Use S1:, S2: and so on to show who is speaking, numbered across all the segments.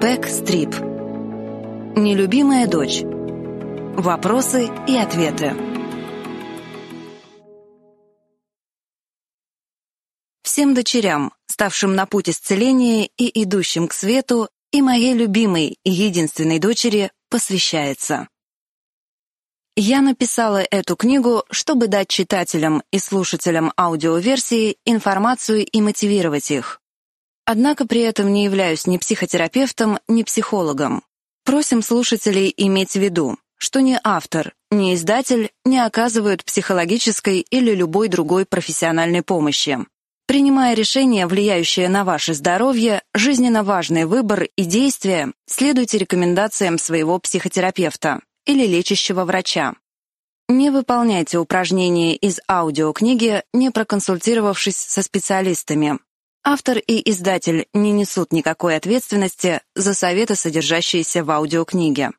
S1: Пэк Стрип. Нелюбимая дочь. Вопросы и ответы. Всем дочерям, ставшим на путь исцеления и идущим к свету, и моей любимой и единственной дочери посвящается. Я написала эту книгу, чтобы дать читателям и слушателям аудиоверсии информацию и мотивировать их. Однако при этом не являюсь ни психотерапевтом, ни психологом. Просим слушателей иметь в виду, что ни автор, ни издатель не оказывают психологической или любой другой профессиональной помощи. Принимая решения, влияющие на ваше здоровье, жизненно важный выбор и действия, следуйте рекомендациям своего психотерапевта или лечащего врача. Не выполняйте упражнения из аудиокниги, не проконсультировавшись со специалистами. Автор и издатель не несут никакой ответственности за советы, содержащиеся в аудиокниге.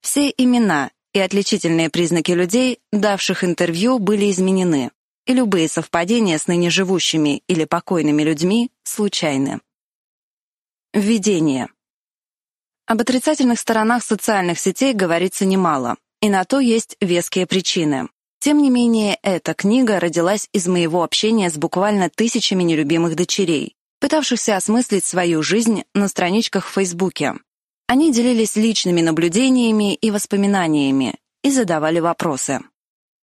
S1: Все имена и отличительные признаки людей, давших интервью, были изменены, и любые совпадения с ныне живущими или покойными людьми случайны. Введение. Об отрицательных сторонах социальных сетей говорится немало, и на то есть веские причины. Тем не менее, эта книга родилась из моего общения с буквально тысячами нелюбимых дочерей, пытавшихся осмыслить свою жизнь на страничках в Фейсбуке. Они делились личными наблюдениями и воспоминаниями и задавали вопросы.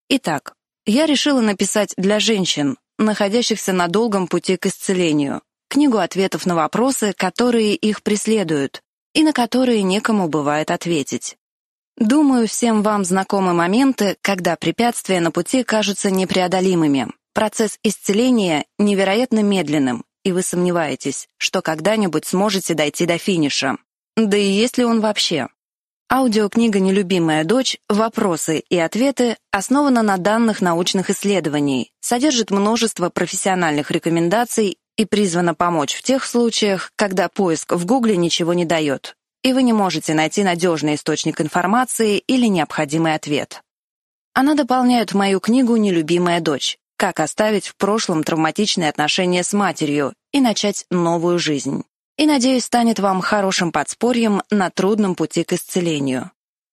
S1: Итак, я решила написать для женщин, находящихся на долгом пути к исцелению, книгу ответов на вопросы, которые их преследуют и на которые некому бывает ответить. Думаю, всем вам знакомы моменты, когда препятствия на пути кажутся непреодолимыми. Процесс исцеления невероятно медленным, и вы сомневаетесь, что когда-нибудь сможете дойти до финиша. Да и есть ли он вообще? Аудиокнига «Нелюбимая дочь. Вопросы и ответы» основана на данных научных исследований, содержит множество профессиональных рекомендаций и призвана помочь в тех случаях, когда поиск в Гугле ничего не дает, и вы не можете найти надежный источник информации или необходимый ответ. Она дополняет мою книгу «Нелюбимая дочь. Как оставить в прошлом травматичные отношения с матерью и начать новую жизнь» и, надеюсь, станет вам хорошим подспорьем на трудном пути к исцелению.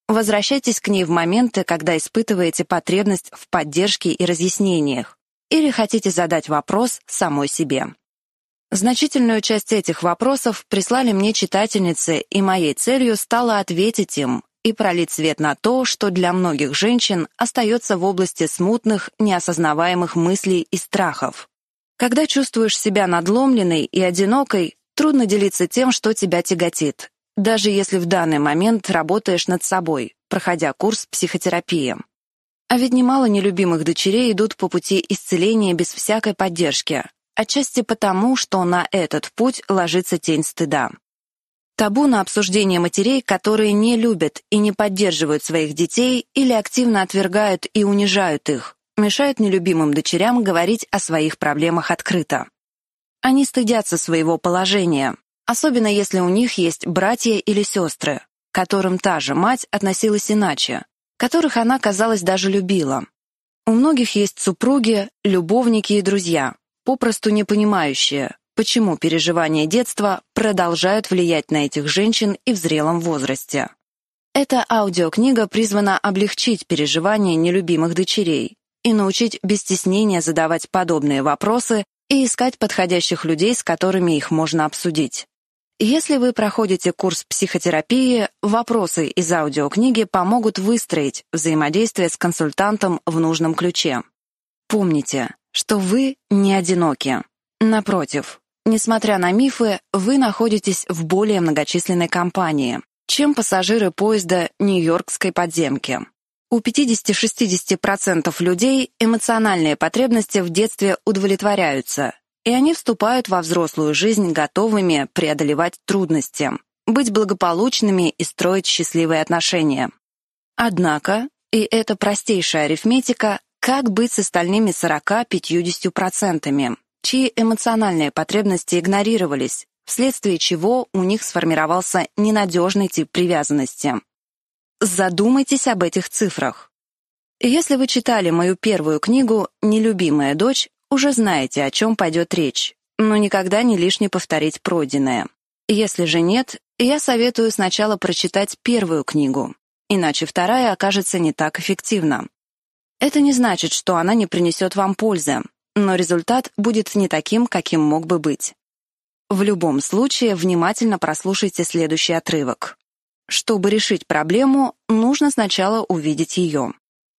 S1: Возвращайтесь к ней в моменты, когда испытываете потребность в поддержке и разъяснениях, или хотите задать вопрос самой себе. Значительную часть этих вопросов прислали мне читательницы, и моей целью стало ответить им и пролить свет на то, что для многих женщин остается в области смутных, неосознаваемых мыслей и страхов. Когда чувствуешь себя надломленной и одинокой, трудно делиться тем, что тебя тяготит, даже если в данный момент работаешь над собой, проходя курс психотерапии. А ведь немало нелюбимых дочерей идут по пути исцеления без всякой поддержки, отчасти потому, что на этот путь ложится тень стыда. Табу на обсуждение матерей, которые не любят и не поддерживают своих детей или активно отвергают и унижают их, мешают нелюбимым дочерям говорить о своих проблемах открыто. Они стыдятся своего положения, особенно если у них есть братья или сестры, которым та же мать относилась иначе, которых она, казалось, даже любила. У многих есть супруги, любовники и друзья, попросту не понимающие, почему переживания детства продолжают влиять на этих женщин и в зрелом возрасте. Эта аудиокнига призвана облегчить переживания нелюбимых дочерей и научить без стеснения задавать подобные вопросы и искать подходящих людей, с которыми их можно обсудить. Если вы проходите курс психотерапии, вопросы из аудиокниги помогут выстроить взаимодействие с консультантом в нужном ключе. Помните, что вы не одиноки. Напротив, несмотря на мифы, вы находитесь в более многочисленной компании, чем пассажиры поезда Нью-Йоркской подземки. У 50-60% людей эмоциональные потребности в детстве удовлетворяются, и они вступают во взрослую жизнь готовыми преодолевать трудности, быть благополучными и строить счастливые отношения. Однако, и это простейшая арифметика, как быть с остальными 40-50%, чьи эмоциональные потребности игнорировались, вследствие чего у них сформировался ненадежный тип привязанности? Задумайтесь об этих цифрах. Если вы читали мою первую книгу «Нелюбимая дочь», уже знаете, о чем пойдет речь, но никогда не лишне повторить пройденное. Если же нет, я советую сначала прочитать первую книгу, иначе вторая окажется не так эффективна. Это не значит, что она не принесет вам пользы, но результат будет не таким, каким мог бы быть. В любом случае, внимательно прослушайте следующий отрывок. Чтобы решить проблему, нужно сначала увидеть ее.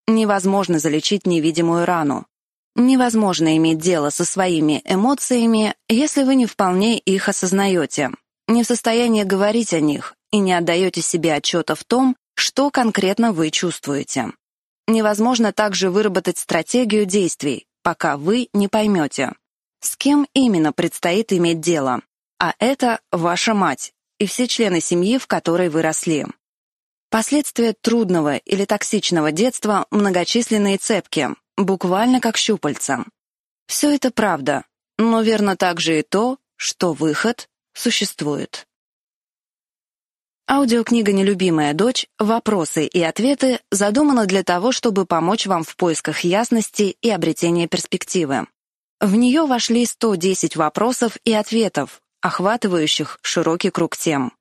S1: Невозможно залечить невидимую рану. Невозможно иметь дело со своими эмоциями, если вы не вполне их осознаете, не в состоянии говорить о них и не отдаете себе отчета в том, что конкретно вы чувствуете невозможно также выработать стратегию действий, пока вы не поймете, с кем именно предстоит иметь дело. А это ваша мать и все члены семьи, в которой вы росли. Последствия трудного или токсичного детства многочисленные цепки, буквально как щупальца. Все это правда, но верно также и то, что выход существует. Аудиокнига «Нелюбимая дочь. Вопросы и ответы» задумана для того, чтобы помочь вам в поисках ясности и обретении перспективы. В нее вошли 110 вопросов и ответов, охватывающих широкий круг тем.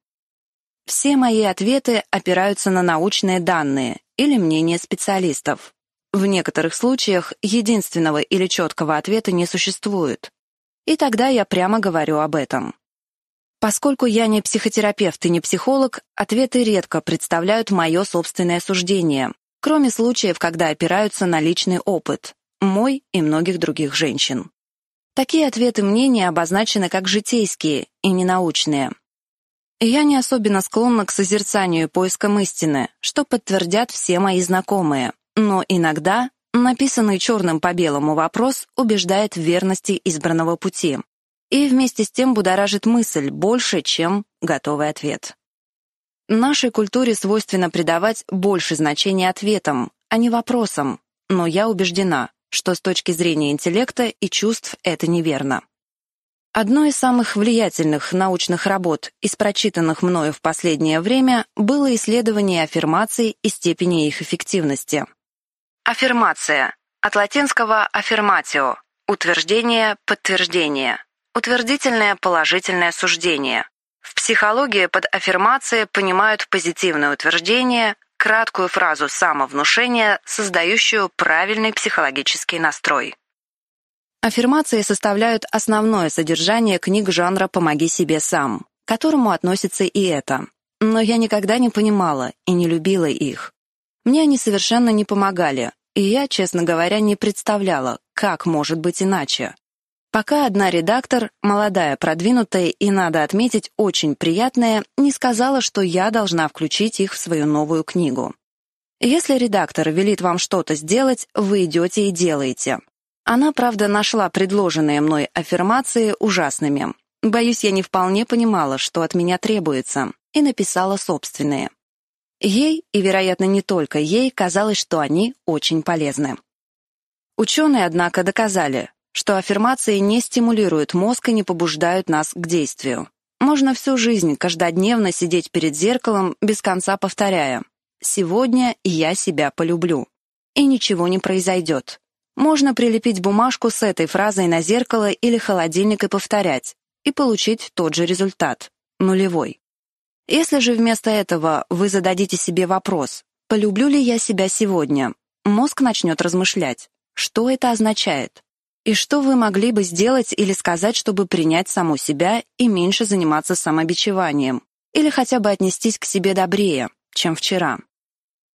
S1: Все мои ответы опираются на научные данные или мнения специалистов. В некоторых случаях единственного или четкого ответа не существует. И тогда я прямо говорю об этом. Поскольку я не психотерапевт и не психолог, ответы редко представляют мое собственное суждение, кроме случаев, когда опираются на личный опыт, мой и многих других женщин. Такие ответы мнения обозначены как житейские и ненаучные. И я не особенно склонна к созерцанию и поискам истины, что подтвердят все мои знакомые, но иногда написанный черным по белому вопрос убеждает в верности избранного пути и вместе с тем будоражит мысль больше, чем готовый ответ. Нашей культуре свойственно придавать больше значения ответам, а не вопросам, но я убеждена, что с точки зрения интеллекта и чувств это неверно. Одной из самых влиятельных научных работ из прочитанных мною в последнее время было исследование аффирмаций и степени их эффективности. Аффирмация. От латинского «affirmatio» — утверждение, подтверждение утвердительное положительное суждение. В психологии под аффирмацией понимают позитивное утверждение, краткую фразу самовнушения, создающую правильный психологический настрой. Аффирмации составляют основное содержание книг жанра «Помоги себе сам», к которому относится и это. Но я никогда не понимала и не любила их. Мне они совершенно не помогали, и я, честно говоря, не представляла, как может быть иначе. Пока одна редактор, молодая, продвинутая и, надо отметить, очень приятная, не сказала, что я должна включить их в свою новую книгу. Если редактор велит вам что-то сделать, вы идете и делаете. Она, правда, нашла предложенные мной аффирмации ужасными. Боюсь, я не вполне понимала, что от меня требуется, и написала собственные. Ей, и, вероятно, не только ей, казалось, что они очень полезны. Ученые, однако, доказали, что аффирмации не стимулируют мозг и не побуждают нас к действию. Можно всю жизнь каждодневно сидеть перед зеркалом, без конца повторяя «Сегодня я себя полюблю». И ничего не произойдет. Можно прилепить бумажку с этой фразой на зеркало или холодильник и повторять, и получить тот же результат — нулевой. Если же вместо этого вы зададите себе вопрос «Полюблю ли я себя сегодня?», мозг начнет размышлять, что это означает, и что вы могли бы сделать или сказать, чтобы принять саму себя и меньше заниматься самобичеванием? Или хотя бы отнестись к себе добрее, чем вчера?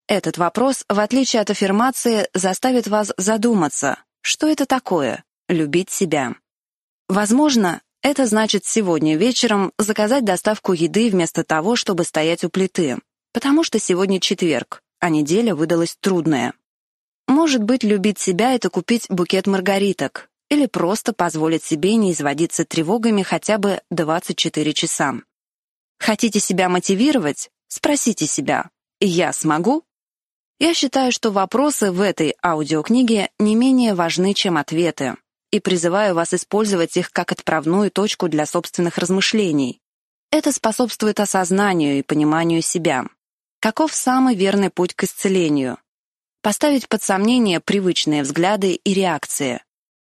S1: Этот вопрос, в отличие от аффирмации, заставит вас задуматься, что это такое — любить себя. Возможно, это значит сегодня вечером заказать доставку еды вместо того, чтобы стоять у плиты, потому что сегодня четверг, а неделя выдалась трудная. Может быть, любить себя — это купить букет маргариток или просто позволить себе не изводиться тревогами хотя бы 24 часа. Хотите себя мотивировать? Спросите себя «Я смогу?» Я считаю, что вопросы в этой аудиокниге не менее важны, чем ответы, и призываю вас использовать их как отправную точку для собственных размышлений. Это способствует осознанию и пониманию себя. Каков самый верный путь к исцелению? поставить под сомнение привычные взгляды и реакции.